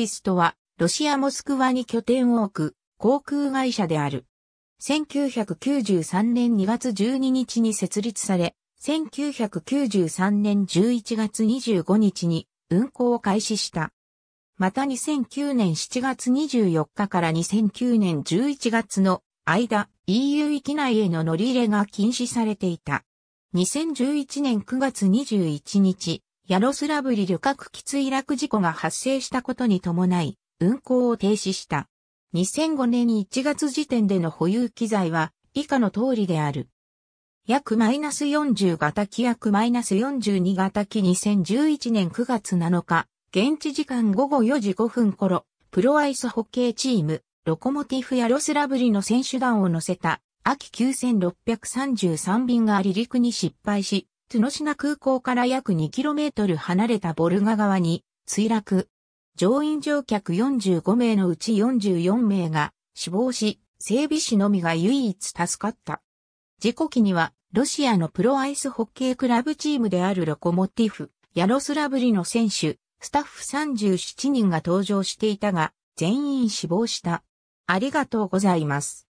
ピストは、ロシア・モスクワに拠点を置く航空会社である。1993年2月12日に設立され、1993年11月25日に運航を開始した。また2009年7月24日から2009年11月の間、EU 域内への乗り入れが禁止されていた。2011年9月21日、ヤロスラブリ旅客機墜落事故が発生したことに伴い、運航を停止した。2005年1月時点での保有機材は以下の通りである。約マイナス40型機約マイナス42型機2011年9月7日、現地時間午後4時5分頃、プロアイスホッケーチーム、ロコモティフやロスラブリの選手団を乗せた、秋9633便が離陸に失敗し、角島空港から約 2km 離れたボルガ川に墜落。乗員乗客45名のうち44名が死亡し、整備士のみが唯一助かった。事故機には、ロシアのプロアイスホッケークラブチームであるロコモティフ、ヤロスラブリの選手、スタッフ37人が搭乗していたが、全員死亡した。ありがとうございます。